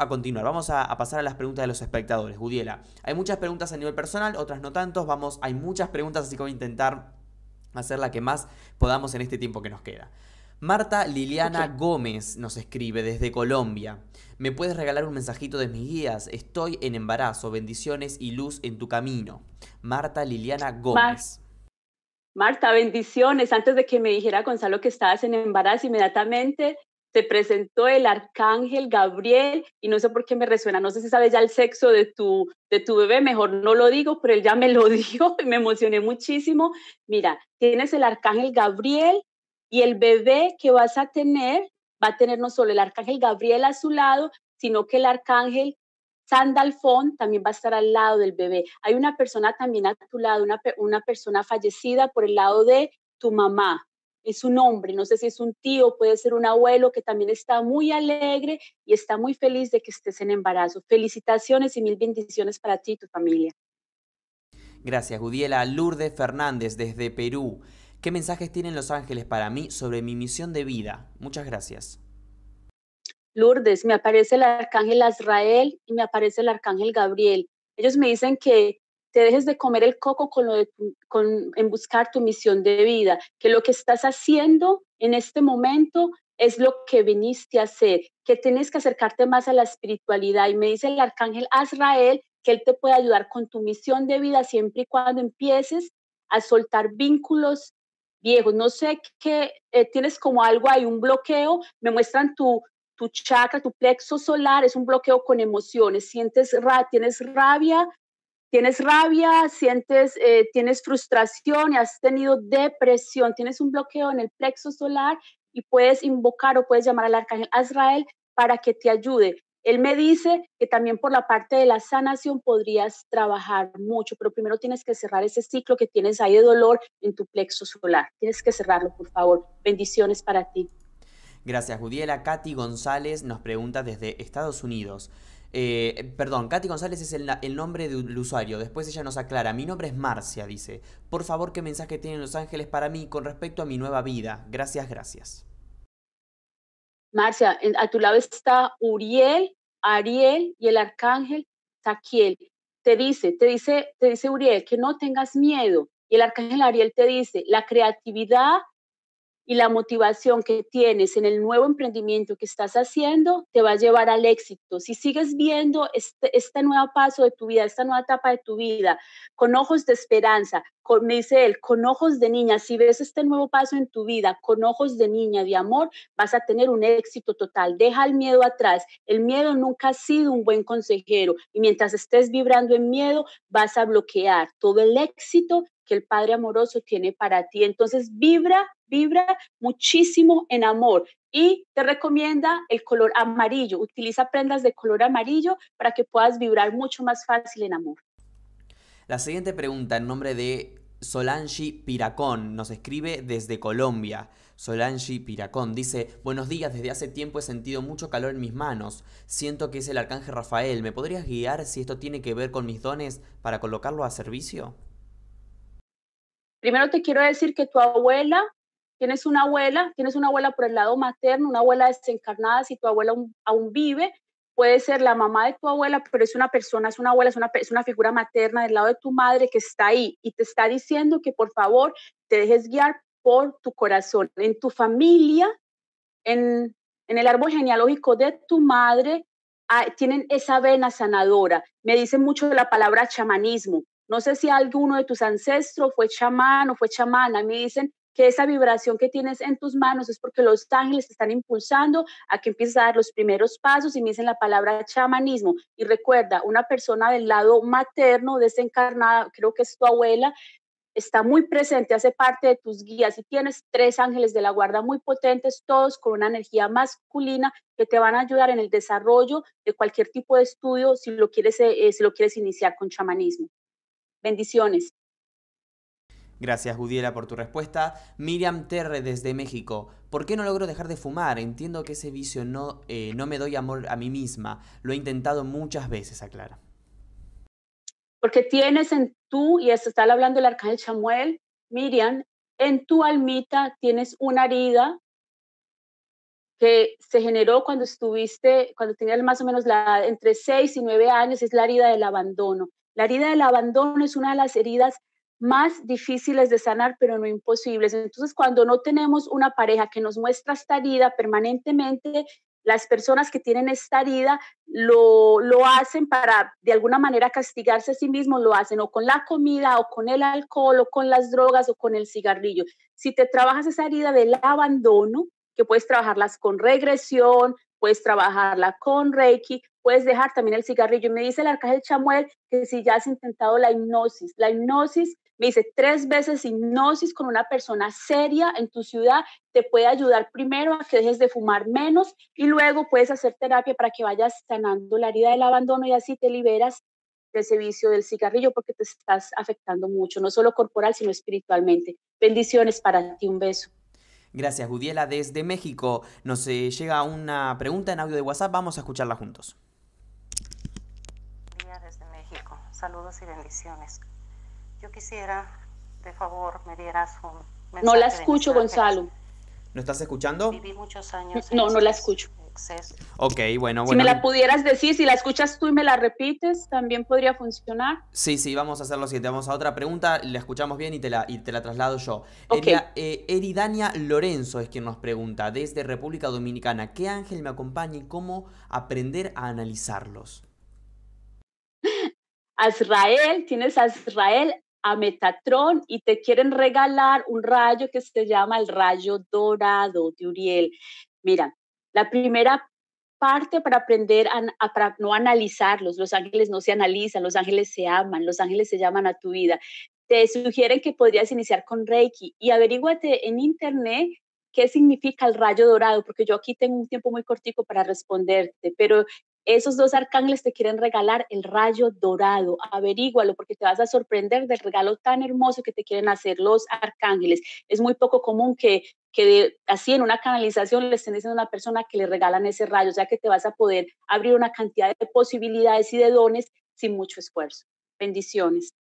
a continuar, vamos a, pasar a las preguntas de los espectadores. Gudiela, hay muchas preguntas a nivel personal, otras no tantos, vamos, hay muchas preguntas, así que voy a intentar hacer la que más podamos en este tiempo que nos queda. Marta Liliana Gómez nos escribe desde Colombia. ¿Me puedes regalar un mensajito de mis guías? Estoy en embarazo, bendiciones y luz en tu camino. Marta Liliana Gómez. Marta, bendiciones. Antes de que me dijera Gonzalo que estabas en embarazo, inmediatamente se presentó el arcángel Gabriel y no sé por qué me resuena, no sé si sabes ya el sexo de tu, de tu bebé, mejor no lo digo, pero él ya me lo dijo y me emocioné muchísimo. Mira, tienes el arcángel Gabriel y el bebé que vas a tener va a tener no solo el arcángel Gabriel a su lado, sino que el arcángel Sandalfón también va a estar al lado del bebé. Hay una persona también a tu lado, una, una persona fallecida por el lado de tu mamá, es un hombre, no sé si es un tío, puede ser un abuelo que también está muy alegre y está muy feliz de que estés en embarazo. Felicitaciones y mil bendiciones para ti y tu familia. Gracias, Judiela. Lourdes Fernández, desde Perú. ¿Qué mensajes tienen los ángeles para mí sobre mi misión de vida? Muchas gracias. Lourdes, me aparece el arcángel Azrael y me aparece el arcángel Gabriel. Ellos me dicen que te dejes de comer el coco con lo en buscar tu misión de vida, que lo que estás haciendo en este momento es lo que viniste a hacer, que tienes que acercarte más a la espiritualidad. Y me dice el arcángel Azrael que él te puede ayudar con tu misión de vida siempre y cuando empieces a soltar vínculos viejos. No sé qué, eh, tienes como algo ahí, un bloqueo, me muestran tu, tu chakra, tu plexo solar, es un bloqueo con emociones, sientes ra tienes rabia, tienes rabia, sientes, eh, tienes frustración has tenido depresión, tienes un bloqueo en el plexo solar y puedes invocar o puedes llamar al arcángel Azrael para que te ayude. Él me dice que también por la parte de la sanación podrías trabajar mucho, pero primero tienes que cerrar ese ciclo que tienes ahí de dolor en tu plexo solar. Tienes que cerrarlo, por favor. Bendiciones para ti. Gracias, Judiela. Katy González nos pregunta desde Estados Unidos. Eh, perdón, Katy González es el, nombre del usuario. Después ella nos aclara. Mi nombre es Marcia, dice. Por favor, ¿qué mensaje tienen Los Ángeles para mí con respecto a mi nueva vida? Gracias, gracias. Marcia, a tu lado está Uriel, Ariel y el arcángel Saquiel. Te dice, te dice, te dice Uriel que no tengas miedo. Y el arcángel Ariel te dice, la creatividad y la motivación que tienes en el nuevo emprendimiento que estás haciendo te va a llevar al éxito. Si sigues viendo este, este, nuevo paso de tu vida, esta nueva etapa de tu vida, con ojos de esperanza, con, me dice él, con ojos de niña, si ves este nuevo paso en tu vida, con ojos de niña, de amor, vas a tener un éxito total. Deja el miedo atrás. El miedo nunca ha sido un buen consejero y mientras estés vibrando en miedo, vas a bloquear todo el éxito que el Padre amoroso tiene para ti. Entonces vibra vibra muchísimo en amor y te recomienda el color amarillo. Utiliza prendas de color amarillo para que puedas vibrar mucho más fácil en amor. La siguiente pregunta en nombre de Solange Piracón nos escribe desde Colombia. Solange Piracón dice, buenos días, desde hace tiempo he sentido mucho calor en mis manos. Siento que es el arcángel Rafael. ¿Me podrías guiar si esto tiene que ver con mis dones para colocarlo a servicio? Primero te quiero decir que tu abuela tienes una abuela, tienes una abuela por el lado materno, una abuela desencarnada, si tu abuela aún, vive, puede ser la mamá de tu abuela, pero es una persona, es una abuela, es una, una figura materna del lado de tu madre que está ahí y te está diciendo que por favor te dejes guiar por tu corazón, en tu familia, en, el árbol genealógico de tu madre. Ah, tienen esa vena sanadora. Me dicen mucho la palabra chamanismo. No sé si alguno de tus ancestros fue chamán o fue chamana. Me dicen, esa vibración que tienes en tus manos es porque los ángeles te están impulsando a que empieces a dar los primeros pasos y me dicen la palabra chamanismo. Y recuerda, una persona del lado materno, desencarnada, creo que es tu abuela, está muy presente, hace parte de tus guías y tienes tres ángeles de la guarda muy potentes, todos con una energía masculina que te van a ayudar en el desarrollo de cualquier tipo de estudio si lo quieres, eh, si lo quieres iniciar con chamanismo. Bendiciones. Gracias, Gudiela, por tu respuesta. Miriam Terre, desde México. ¿Por qué no logro dejar de fumar? Entiendo que ese vicio no, eh, no me doy amor a mí misma. Lo he intentado muchas veces, aclara. Porque tienes en tú, y esto está hablando el arcángel Samuel, Miriam, en tu almita tienes una herida que se generó cuando estuviste, cuando tenías más o menos la, entre 6 y 9 años, es la herida del abandono. La herida del abandono es una de las heridas más difíciles de sanar, pero no imposibles. Entonces, cuando no tenemos una pareja que nos muestra esta herida permanentemente, las personas que tienen esta herida lo, lo hacen para de alguna manera castigarse a sí mismos, lo hacen o con la comida o con el alcohol o con las drogas o con el cigarrillo. Si te trabajas esa herida del abandono, que puedes trabajarlas con regresión, puedes trabajarla con Reiki, puedes dejar también el cigarrillo. Me dice el arcángel Chamuel que si ya has intentado la hipnosis, la hipnosis me dice, tres veces hipnosis con una persona seria en tu ciudad te puede ayudar primero a que dejes de fumar menos y luego puedes hacer terapia para que vayas sanando la herida del abandono y así te liberas de ese vicio del cigarrillo porque te estás afectando mucho, no solo corporal, sino espiritualmente. Bendiciones para ti, un beso. Gracias, Judiela. Desde México nos eh, llega una pregunta en audio de WhatsApp. Vamos a escucharla juntos. Desde México. Saludos y bendiciones. Yo quisiera, de favor, me dieras un mensaje. No la escucho, Gonzalo. ¿No estás escuchando? Viví muchos años. No, no la escucho. Ok, bueno, bueno. Si me la pudieras decir, si la escuchas tú y me la repites, también podría funcionar. Sí, sí, vamos a hacer lo siguiente. Vamos a otra pregunta, la escuchamos bien y te la, y te la traslado yo. Ok. Eh, Eridania Lorenzo es quien nos pregunta, desde República Dominicana, ¿qué ángel me acompaña y cómo aprender a analizarlos? Azrael, tienes a a Metatron y te quieren regalar un rayo que se llama el rayo dorado de Uriel. Mira, la primera parte para aprender a, para no analizarlos. Los ángeles no se analizan, los ángeles se aman, los ángeles se llaman a tu vida. Te sugieren que podrías iniciar con Reiki y averíguate en internet qué significa el rayo dorado, porque yo aquí tengo un tiempo muy cortico para responderte, pero esos dos arcángeles te quieren regalar el rayo dorado. Averígualo porque te vas a sorprender del regalo tan hermoso que te quieren hacer los arcángeles. Es muy poco común que, que así en una canalización le estén diciendo a una persona que le regalan ese rayo. O sea que te vas a poder abrir una cantidad de posibilidades y de dones sin mucho esfuerzo. Bendiciones.